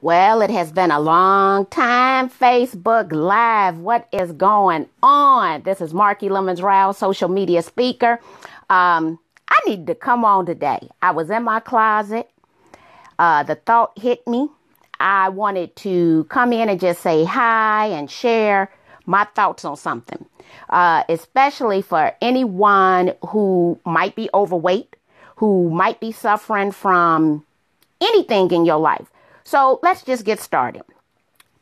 Well, it has been a long time. Facebook Live, what is going on? This is Marky Lemons Rao, social media speaker. Um, I needed to come on today. I was in my closet. Uh, the thought hit me. I wanted to come in and just say hi and share my thoughts on something, uh, especially for anyone who might be overweight, who might be suffering from anything in your life so let's just get started.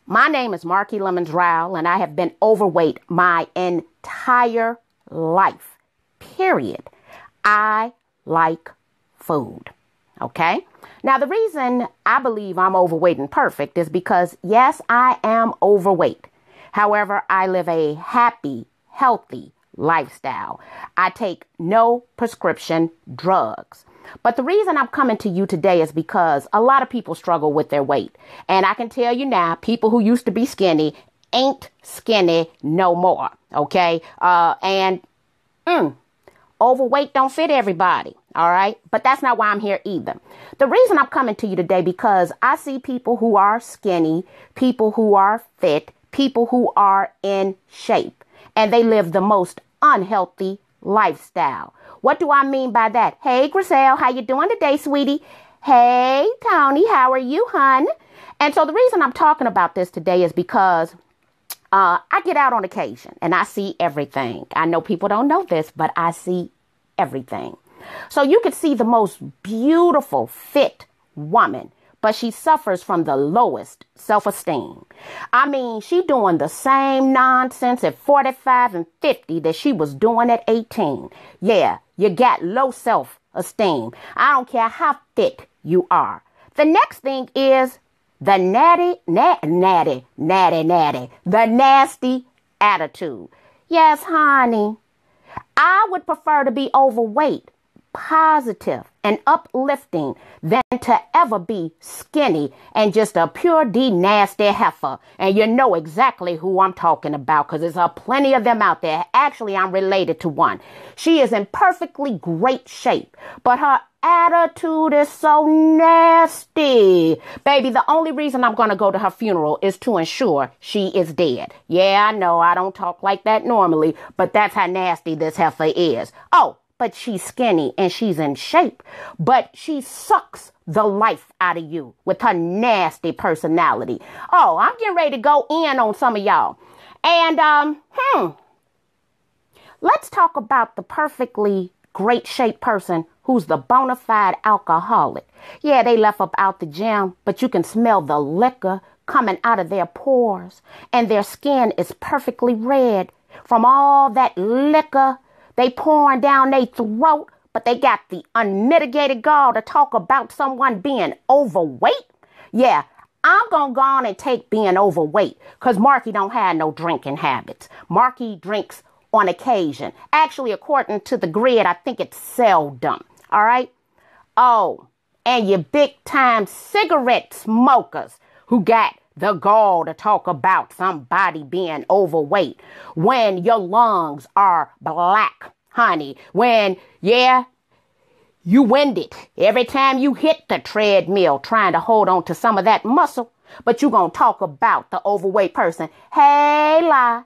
My name is Marky Lemons Rowell, and I have been overweight my entire life. Period. I like food. Okay? Now, the reason I believe I'm overweight and perfect is because, yes, I am overweight. However, I live a happy, healthy lifestyle. I take no prescription drugs. But the reason I'm coming to you today is because a lot of people struggle with their weight. And I can tell you now, people who used to be skinny ain't skinny no more. Okay. Uh, and mm, overweight don't fit everybody. All right. But that's not why I'm here either. The reason I'm coming to you today because I see people who are skinny, people who are fit, people who are in shape, and they live the most unhealthy lifestyle. What do I mean by that? Hey, Griselle, how you doing today, sweetie? Hey, Tony, how are you, hun? And so the reason I'm talking about this today is because uh, I get out on occasion and I see everything. I know people don't know this, but I see everything. So you could see the most beautiful, fit woman, but she suffers from the lowest self-esteem. I mean, she doing the same nonsense at 45 and 50 that she was doing at 18. Yeah, you got low self esteem. I don't care how thick you are. The next thing is the natty, natty, natty, natty, the nasty attitude. Yes, honey, I would prefer to be overweight positive and uplifting than to ever be skinny and just a pure D nasty heifer. And you know exactly who I'm talking about because there's a plenty of them out there. Actually, I'm related to one. She is in perfectly great shape, but her attitude is so nasty. Baby, the only reason I'm going to go to her funeral is to ensure she is dead. Yeah, I know I don't talk like that normally, but that's how nasty this heifer is. Oh, but she's skinny and she's in shape, but she sucks the life out of you with her nasty personality. Oh, I'm getting ready to go in on some of y'all. And, um, hmm, let's talk about the perfectly great shape person who's the bona fide alcoholic. Yeah, they left up out the gym, but you can smell the liquor coming out of their pores, and their skin is perfectly red from all that liquor they pouring down their throat, but they got the unmitigated gall to talk about someone being overweight. Yeah, I'm gonna go on and take being overweight, cause Marky don't have no drinking habits. Marky drinks on occasion. Actually, according to the grid, I think it's seldom. All right. Oh, and your big time cigarette smokers who got the gall to talk about somebody being overweight when your lungs are black, honey. When, yeah, you wind it every time you hit the treadmill trying to hold on to some of that muscle. But you gonna talk about the overweight person. Hey, La.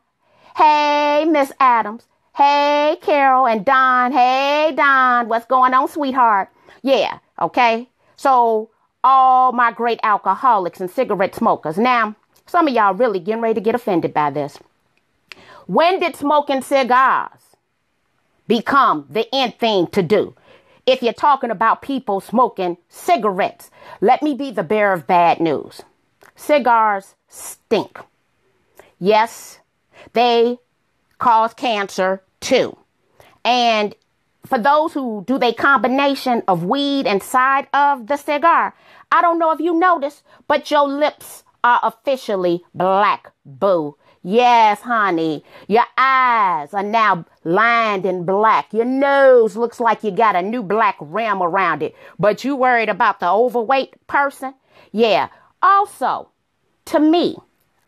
Hey, Miss Adams. Hey, Carol and Don. Hey, Don. What's going on, sweetheart? Yeah, okay. So all my great alcoholics and cigarette smokers. Now, some of y'all really getting ready to get offended by this. When did smoking cigars become the end thing to do? If you're talking about people smoking cigarettes, let me be the bearer of bad news. Cigars stink. Yes, they cause cancer too. And for those who do the combination of weed inside of the cigar, I don't know if you noticed, but your lips are officially black, boo. Yes, honey. Your eyes are now lined in black. Your nose looks like you got a new black rim around it. But you worried about the overweight person? Yeah. Also, to me,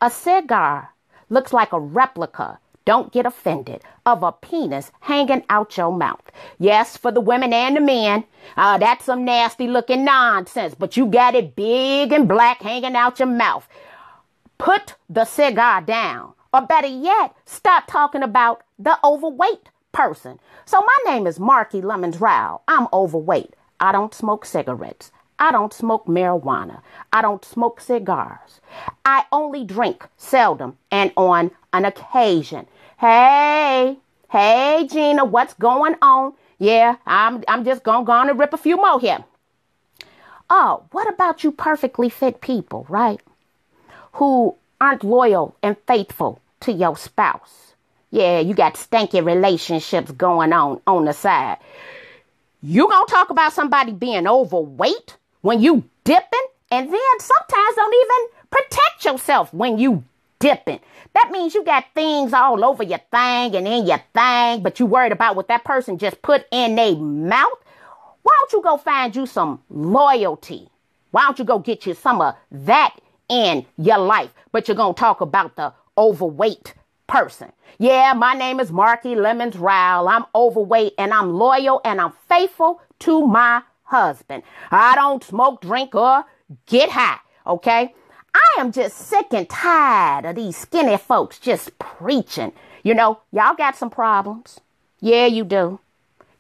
a cigar looks like a replica don't get offended of a penis hanging out your mouth. Yes, for the women and the men, uh, that's some nasty looking nonsense, but you got it big and black hanging out your mouth. Put the cigar down, or better yet, stop talking about the overweight person. So, my name is Marky Lemons Rao. I'm overweight. I don't smoke cigarettes. I don't smoke marijuana. I don't smoke cigars. I only drink seldom and on an occasion. Hey, hey, Gina, what's going on? Yeah, I'm, I'm just going to go on and rip a few more here. Oh, what about you perfectly fit people, right? Who aren't loyal and faithful to your spouse. Yeah, you got stanky relationships going on on the side. You gonna talk about somebody being overweight when you dipping, and then sometimes don't even protect yourself when you dipping. That means you got things all over your thing and in your thing, but you worried about what that person just put in their mouth. Why don't you go find you some loyalty? Why don't you go get you some of that in your life? But you're going to talk about the overweight person. Yeah, my name is Marky Lemons Ryle. I'm overweight and I'm loyal and I'm faithful to my husband. I don't smoke, drink, or get high. Okay? I am just sick and tired of these skinny folks just preaching. You know, y'all got some problems. Yeah, you do.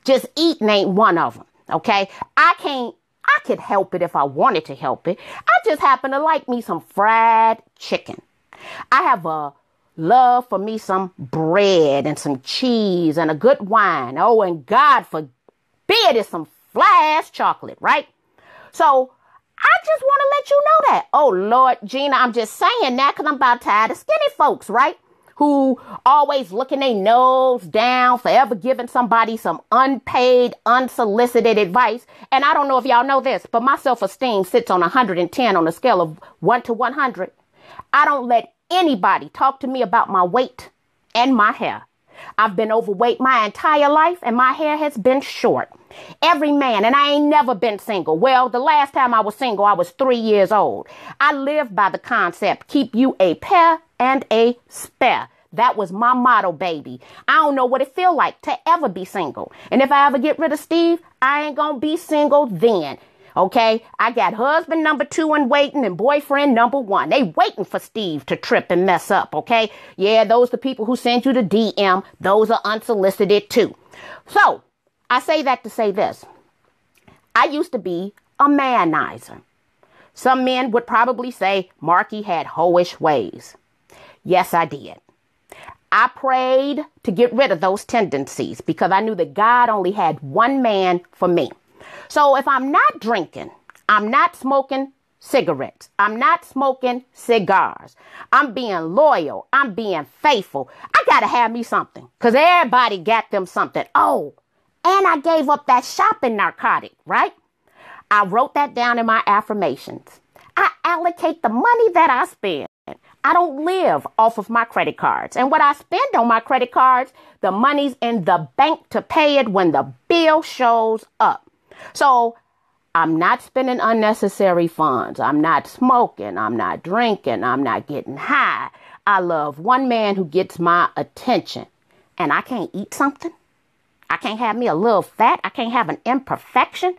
Just eating ain't one of them. Okay? I can't, I could help it if I wanted to help it. I just happen to like me some fried chicken. I have a love for me some bread and some cheese and a good wine. Oh, and God forbid it's some flash chocolate, right? So I just want to let you know that. Oh, Lord, Gina, I'm just saying that because I'm about tired of skinny folks, right? Who always looking their nose down, forever giving somebody some unpaid, unsolicited advice. And I don't know if y'all know this, but my self esteem sits on 110 on a scale of 1 to 100. I don't let anybody talk to me about my weight and my hair. I've been overweight my entire life and my hair has been short. Every man, and I ain't never been single. Well, the last time I was single, I was three years old. I live by the concept keep you a pair and a spare. That was my motto, baby. I don't know what it feel like to ever be single. And if I ever get rid of Steve, I ain't gonna be single then. Okay. I got husband number two in waiting and boyfriend number one. They waiting for Steve to trip and mess up. Okay. Yeah. Those the people who send you the DM. Those are unsolicited too. So I say that to say this. I used to be a manizer. Some men would probably say Marky had hoish ways. Yes, I did. I prayed to get rid of those tendencies because I knew that God only had one man for me. So if I'm not drinking, I'm not smoking cigarettes, I'm not smoking cigars, I'm being loyal, I'm being faithful. I got to have me something because everybody got them something. Oh, and I gave up that shopping narcotic, right? I wrote that down in my affirmations. I allocate the money that I spend. I don't live off of my credit cards. And what I spend on my credit cards, the money's in the bank to pay it when the bill shows up. So I'm not spending unnecessary funds. I'm not smoking. I'm not drinking. I'm not getting high. I love one man who gets my attention. And I can't eat something. I can't have me a little fat. I can't have an imperfection.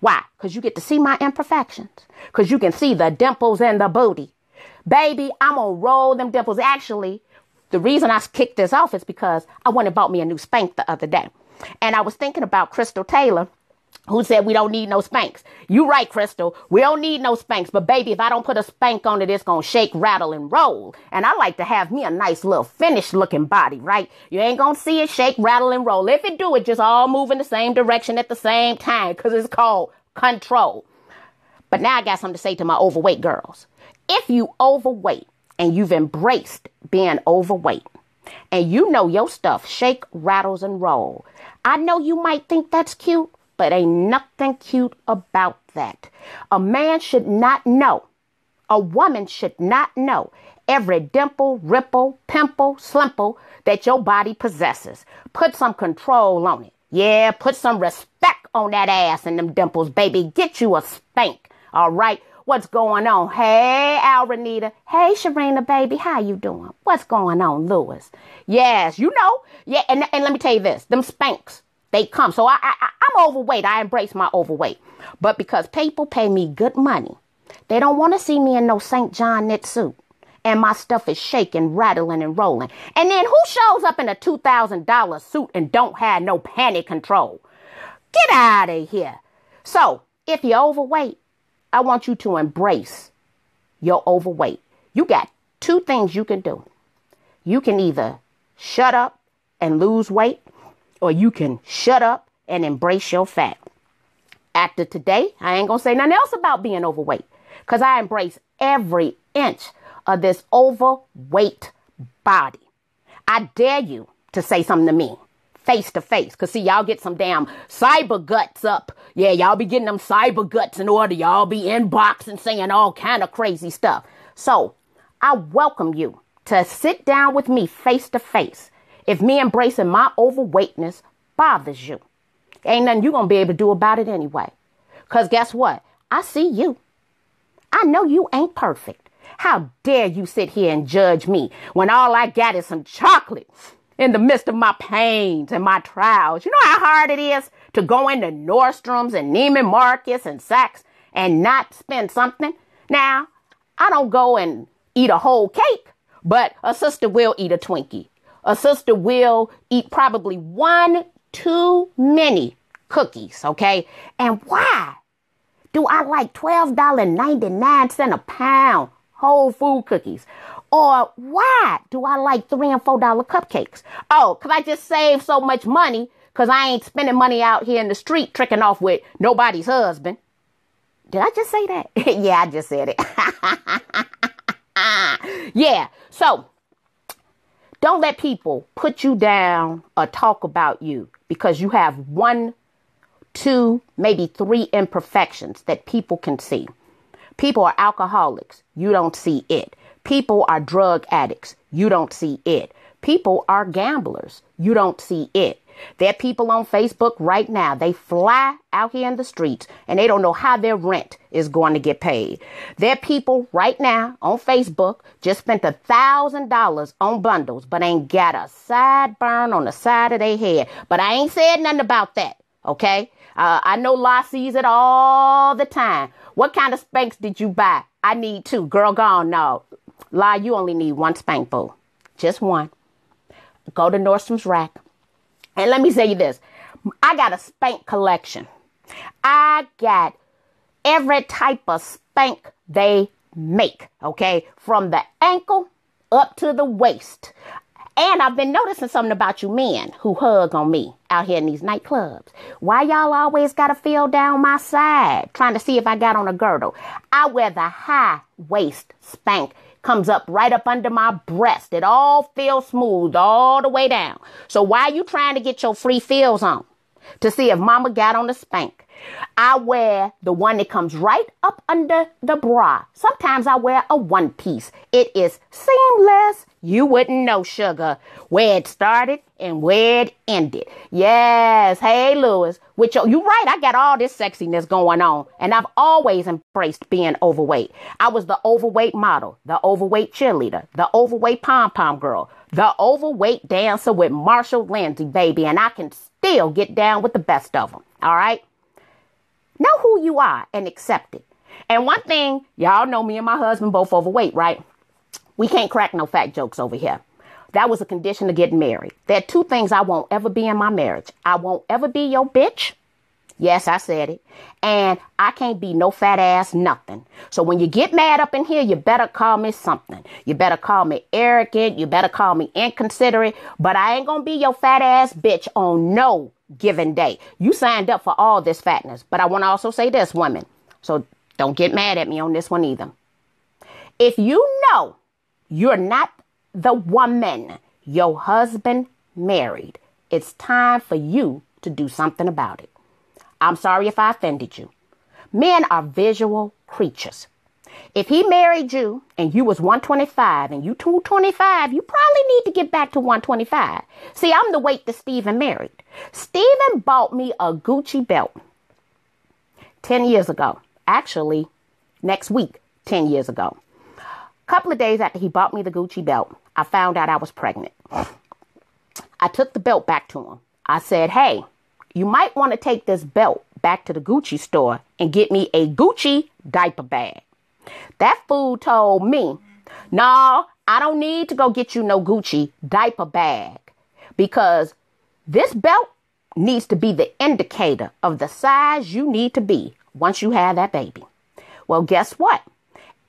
Why? Because you get to see my imperfections. Because you can see the dimples and the booty. Baby, I'm going to roll them dimples. Actually, the reason I kicked this off is because I went and bought me a new spank the other day. And I was thinking about Crystal Taylor who said we don't need no spanks. You right, Crystal. We don't need no spanks. But baby, if I don't put a spank on it, it's gonna shake, rattle, and roll. And I like to have me a nice little finished looking body, right? You ain't gonna see it shake, rattle, and roll. If it do, it just all move in the same direction at the same time, cause it's called control. But now I got something to say to my overweight girls. If you overweight and you've embraced being overweight, and you know your stuff shake, rattles, and roll. I know you might think that's cute, but ain't nothing cute about that. A man should not know. A woman should not know every dimple, ripple, pimple, slimple that your body possesses. Put some control on it. Yeah, put some respect on that ass and them dimples, baby. Get you a spank. All right. What's going on? Hey, Al Hey, Sharina, baby. How you doing? What's going on, Lewis? Yes, you know. Yeah, and, and let me tell you this. Them spanks they come. So I, I I'm overweight. I embrace my overweight. But because people pay me good money, they don't want to see me in no St. John knit suit. And my stuff is shaking, rattling, and rolling. And then who shows up in a $2,000 suit and don't have no panic control? Get out of here. So, if you're overweight, I want you to embrace your overweight. You got two things you can do. You can either shut up and lose weight, or you can shut up and embrace your fat. After today, I ain't gonna say nothing else about being overweight because I embrace every inch of this overweight body. I dare you to say something to me face to face. Cause see, y'all get some damn cyber guts up. Yeah, y'all be getting them cyber guts in order. Y'all be inboxing saying all kind of crazy stuff. So I welcome you to sit down with me face to face if me embracing my overweightness bothers you, ain't nothing you're going to be able to do about it anyway. Because guess what? I see you. I know you ain't perfect. How dare you sit here and judge me when all I got is some chocolate in the midst of my pains and my trials? You know how hard it is to go into Nordstrom's and Neiman Marcus and Saks and not spend something? Now, I don't go and eat a whole cake, but a sister will eat a Twinkie a sister will eat probably one too many cookies, okay? And why do I like $12.99 a pound whole food cookies? Or why do I like three and four dollar cupcakes? Oh, cause I just save so much money because I ain't spending money out here in the street tricking off with nobody's husband. Did I just say that? yeah, I just said it. yeah. So don't let people put you down or talk about you because you have one, two, maybe three imperfections that people can see. People are alcoholics. You don't see it. People are drug addicts. You don't see it. People are gamblers. You don't see it. There are people on Facebook right now. They fly out here in the streets and they don't know how their rent is going to get paid. There are people right now on Facebook just spent a thousand dollars on bundles, but ain't got a sideburn on the side of their head. But I ain't said nothing about that. Okay. Uh, I know La sees it all the time. What kind of spanks did you buy? I need two. Girl, gone. No. lie. you only need one spank boo. Just one. Go to Nordstrom's rack and let me tell you this I got a spank collection. I got every type of spank they make, okay? From the ankle up to the waist. And I've been noticing something about you men who hug on me out here in these nightclubs. Why y'all always gotta feel down my side trying to see if I got on a girdle? I wear the high waist spank comes up right up under my breast. It all feels smooth all the way down. So why are you trying to get your free feels on? To see if mama got on the spank. I wear the one that comes right up under the bra. Sometimes I wear a one piece. It is seamless you wouldn't know, sugar, where it started and where it ended. Yes, hey, Lewis, with your, you right, I got all this sexiness going on, and I've always embraced being overweight. I was the overweight model, the overweight cheerleader, the overweight pom pom girl, the overweight dancer with Marshall Lindsay, baby, and I can still get down with the best of them, all right? Know who you are and accept it. And one thing, y'all know me and my husband both overweight, right? We can't crack no fat jokes over here. That was a condition to getting married. There are two things I won't ever be in my marriage. I won't ever be your bitch. Yes, I said it. And I can't be no fat ass nothing. So when you get mad up in here, you better call me something. You better call me arrogant. You better call me inconsiderate. But I ain't gonna be your fat ass bitch on no given day. You signed up for all this fatness. But I wanna also say this, women. So don't get mad at me on this one either. If you know you're not the woman your husband married. It's time for you to do something about it. I'm sorry if I offended you. Men are visual creatures. If he married you and you was 125 and you 225, you probably need to get back to 125. See, I'm the weight that Stephen married. Stephen bought me a Gucci belt 10 years ago. Actually, next week, 10 years ago couple of days after he bought me the Gucci belt, I found out I was pregnant. I took the belt back to him. I said, Hey, you might want to take this belt back to the Gucci store and get me a Gucci diaper bag. That fool told me, No, I don't need to go get you no Gucci diaper bag because this belt needs to be the indicator of the size you need to be once you have that baby. Well, guess what?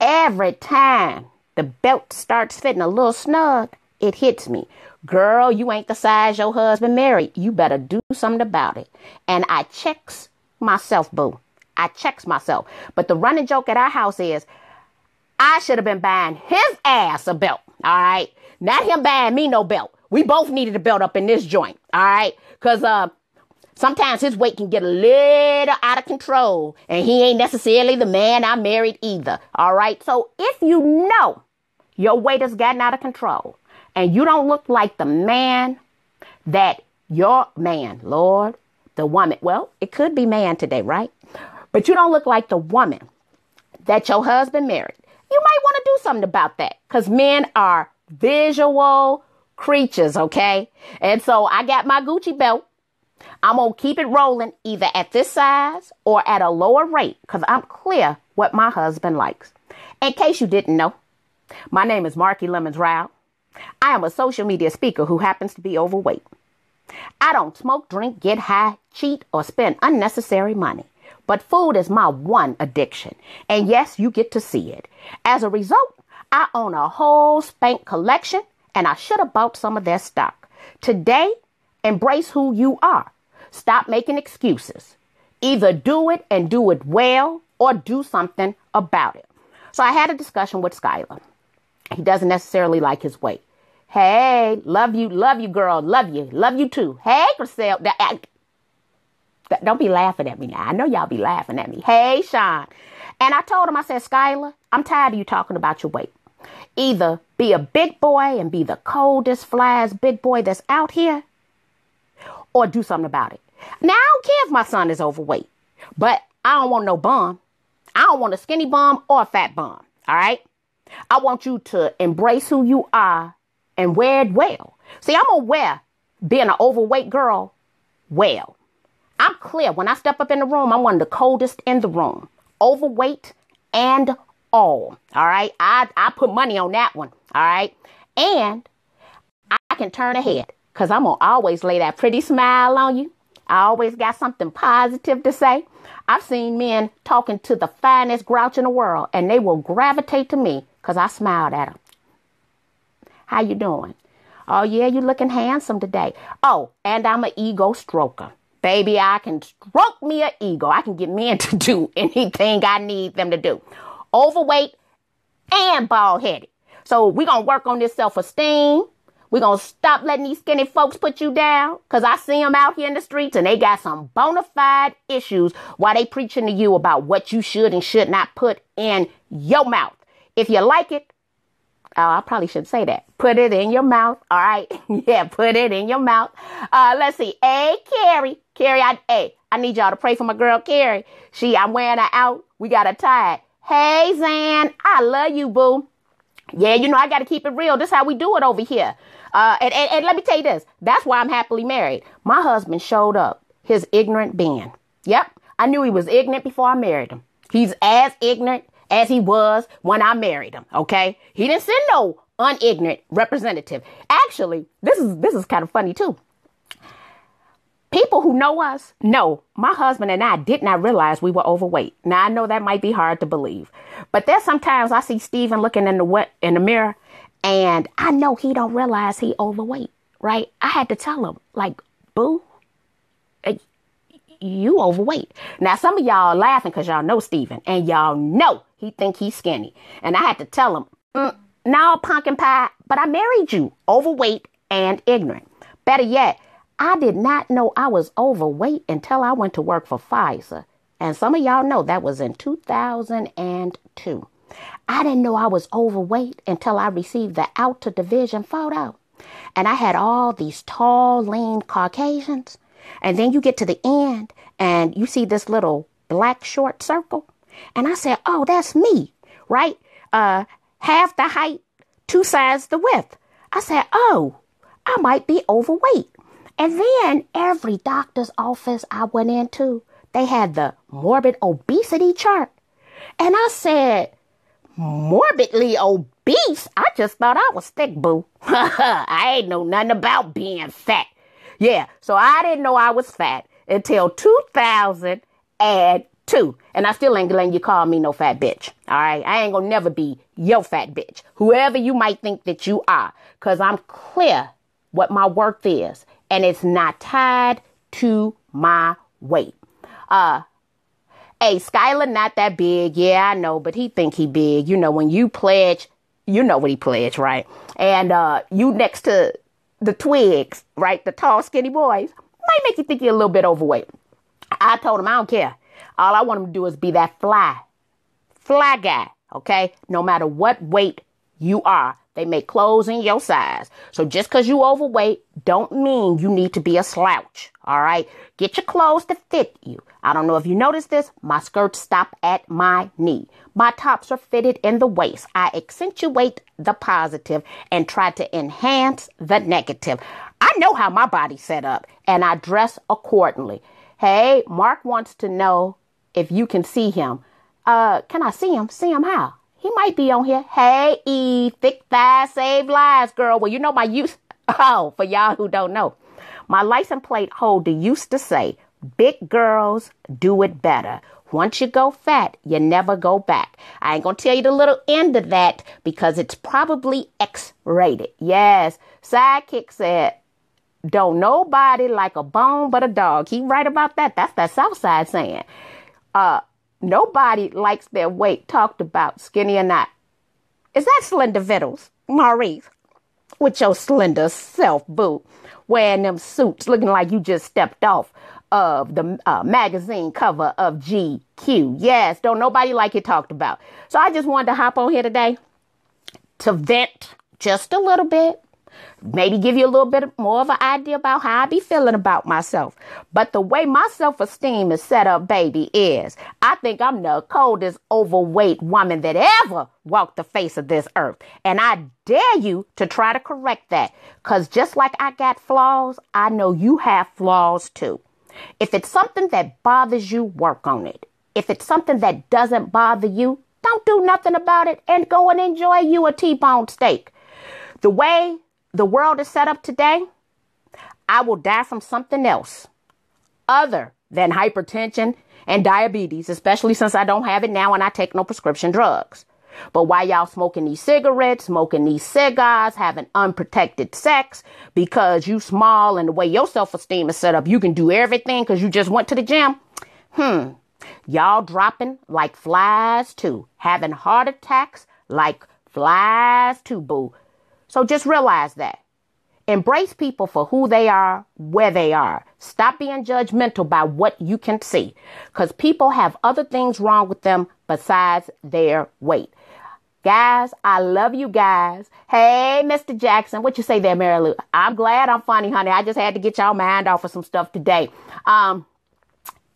Every time the belt starts fitting a little snug, it hits me. Girl, you ain't the size your husband married. You better do something about it. And I checks myself, boo. I checks myself. But the running joke at our house is I should have been buying his ass a belt. All right. Not him buying me no belt. We both needed a belt up in this joint. All right. Cause uh Sometimes his weight can get a little out of control, and he ain't necessarily the man I married either. All right. So if you know your weight has gotten out of control and you don't look like the man that your man, Lord, the woman, well, it could be man today, right? But you don't look like the woman that your husband married. You might want to do something about that because men are visual creatures, okay? And so I got my Gucci belt I'm going to keep it rolling either at this size or at a lower rate because I'm clear what my husband likes. In case you didn't know, my name is Marky Lemons Ryle. I am a social media speaker who happens to be overweight. I don't smoke, drink, get high, cheat, or spend unnecessary money. But food is my one addiction. And yes, you get to see it. As a result, I own a whole spank collection and I should have bought some of their stock. Today, embrace who you are Stop making excuses. Either do it and do it well or do something about it. So I had a discussion with Skylar. He doesn't necessarily like his weight. Hey, love you, love you, girl, love you, love you too. Hey, Griselle, don't be laughing at me now. I know y'all be laughing at me. Hey, Sean. And I told him, I said, Skylar, I'm tired of you talking about your weight. Either be a big boy and be the coldest, flies big boy that's out here, or do something about it. Now, I don't care if my son is overweight, but I don't want no bum. I don't want a skinny bum or a fat bum. All right. I want you to embrace who you are and wear it well. See, I'm aware being an overweight girl well. I'm clear when I step up in the room, I'm one of the coldest in the room, overweight and all. All right. I, I put money on that one. All right. And I can turn ahead because I'm going to always lay that pretty smile on you. I always got something positive to say. I've seen men talking to the finest grouch in the world, and they will gravitate to me because I smiled at them. How you doing? Oh yeah, you looking handsome today. Oh, and I'm an ego stroker. Baby, I can stroke me an ego. I can get men to do anything I need them to do. Overweight and bald headed. So we're gonna work on this self-esteem we're going to stop letting these skinny folks put you down because I see them out here in the streets and they got some bona fide issues while they preaching to you about what you should and should not put in your mouth. If you like it, Oh, I probably should say that. Put it in your mouth. All right. yeah, put it in your mouth. Uh, let's see. Hey, Carrie. Carrie, I, hey, I need y'all to pray for my girl, Carrie. She, I'm wearing her out. We got her tied. Hey, Zan, I love you, boo. Yeah, you know, I got to keep it real. This how we do it over here. Uh, and, and, and let me tell you this that's why I'm happily married. My husband showed up, his ignorant being. Yep, I knew he was ignorant before I married him. He's as ignorant as he was when I married him, okay? He didn't send no unignorant representative. Actually, this is this is kind of funny too. People who know us know my husband and I did not realize we were overweight. Now I know that might be hard to believe, but there's sometimes I see Stephen looking in the in the mirror and I know he don't realize he overweight, right? I had to tell him, like, boo, eh, you overweight. Now some of y'all laughing because y'all know Steven and y'all know he think he's skinny. And I had to tell him, mm, no, pumpkin pie, but I married you, overweight and ignorant. Better yet, I did not know I was overweight until I went to work for Pfizer. And some of y'all know that was in 2002. I didn't know I was overweight until I received the outer division photo. And I had all these tall, lean Caucasians. And then you get to the end and you see this little black short circle. And I said, Oh, that's me, right? Uh, half the height, two sides the width. I said, Oh, I might be overweight. And then every doctor's office I went into, they had the morbid obesity chart. And I said, morbidly obese. I just thought I was thick, boo. I ain't know nothing about being fat. Yeah, so I didn't know I was fat until 2002. And I still ain't letting you call me no fat bitch. All right, I ain't gonna never be your fat bitch, whoever you might think that you are, because I'm clear what my worth is, and it's not tied to my weight. Uh, Hey, Skylar, not that big. Yeah, I know, but he think he big. You know, when you pledge, you know what he pledged, right? And uh, you next to the twigs, right? The tall, skinny boys might make you think you're a little bit overweight. I told him I don't care. All I want him to do is be that fly, fly guy. Okay, no matter what weight you are. They make clothes in your size. So just cause you overweight don't mean you need to be a slouch. All right. Get your clothes to fit you. I don't know if you noticed this. My skirts stop at my knee. My tops are fitted in the waist. I accentuate the positive and try to enhance the negative. I know how my body's set up and I dress accordingly. Hey, Mark wants to know if you can see him. Uh, can I see him? See him how? He might be on here. Hey, E, thick thighs save lives, girl. Well, you know my use. Oh, for y'all who don't know, my license plate holder used to say, "Big girls do it better." Once you go fat, you never go back. I ain't gonna tell you the little end of that because it's probably X rated. Yes, Sidekick said, Don't nobody like a bone but a dog. He right about that. That's that Southside saying. Uh, Nobody likes their weight talked about, skinny or not. Is that slender victuals, Maurice? With your slender self, boot wearing them suits, looking like you just stepped off of the uh, magazine cover of GQ. Yes, don't nobody like it talked about. So I just wanted to hop on here today to vent just a little bit maybe give you a little bit more of an idea about how I be feeling about myself. But the way my self esteem is set up, baby, is I think I'm the coldest overweight woman that ever walked the face of this earth. And I dare you to try to correct that. Because just like I got flaws, I know you have flaws too. If it's something that bothers you, work on it. If it's something that doesn't bother you, don't do nothing about it and go and enjoy you a T-bone steak. The way the world is set up today, I will die from something else other than hypertension and diabetes, especially since I don't have it now and I take no prescription drugs. But why y'all smoking these cigarettes, smoking these cigars, having unprotected sex because you small and the way your self-esteem is set up, you can do everything because you just went to the gym. Hmm. Y'all dropping like flies too, having heart attacks like flies too, boo. So just realize that. Embrace people for who they are, where they are. Stop being judgmental by what you can see because people have other things wrong with them besides their weight. Guys, I love you guys. Hey, Mr. Jackson, what you say there, Mary Lou? I'm glad I'm funny, honey. I just had to get y'all mind off of some stuff today. Um,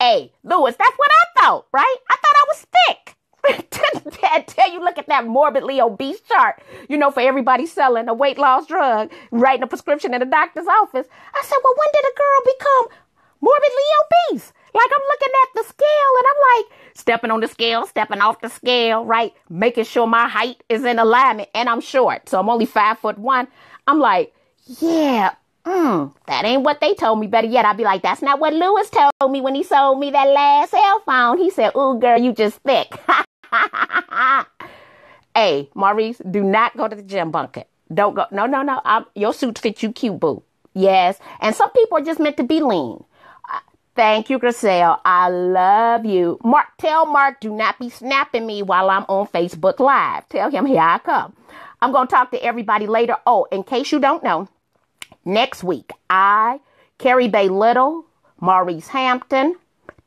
hey, Lewis, that's what I thought, right? I thought I was thick. tell you, look at that morbidly obese chart, you know, for everybody selling a weight loss drug, writing a prescription in a doctor's office. I said, well, when did a girl become morbidly obese? Like I'm looking at the scale and I'm like stepping on the scale, stepping off the scale, right? Making sure my height is in alignment and I'm short. So I'm only five foot one. I'm like, yeah, mm, that ain't what they told me. Better yet, I'd be like, that's not what Lewis told me when he sold me that last cell phone. He said, ooh, girl, you just thick. hey, Maurice, do not go to the gym bunker. Don't go. No, no, no. I'm, your suit fits you cute, boo. Yes. And some people are just meant to be lean. Uh, thank you, Griselle. I love you. Mark, tell Mark, do not be snapping me while I'm on Facebook Live. Tell him here I come. I'm going to talk to everybody later. Oh, in case you don't know, next week, I, Carrie Bay Little, Maurice Hampton,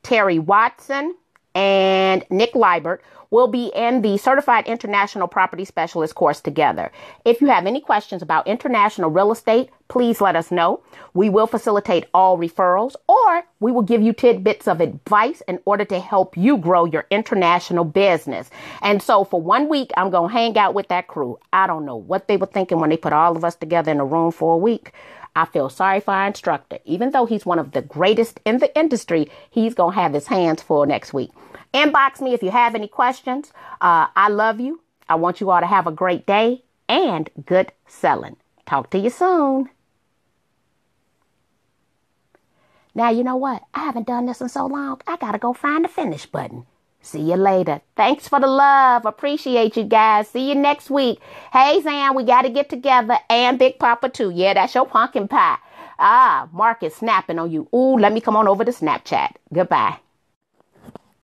Terry Watson, and Nick Liebert will be in the Certified International Property Specialist course together. If you have any questions about international real estate, please let us know. We will facilitate all referrals or we will give you tidbits of advice in order to help you grow your international business. And so for one week, I'm going to hang out with that crew. I don't know what they were thinking when they put all of us together in a room for a week. I feel sorry for our instructor. Even though he's one of the greatest in the industry, he's going to have his hands full next week. Inbox me if you have any questions. Uh, I love you. I want you all to have a great day and good selling. Talk to you soon. Now, you know what? I haven't done this in so long. I got to go find the finish button. See you later. Thanks for the love. Appreciate you guys. See you next week. Hey, Zan, we got to get together and Big Papa too. Yeah, that's your pumpkin pie. Ah, Mark is snapping on you. Ooh, let me come on over to Snapchat. Goodbye.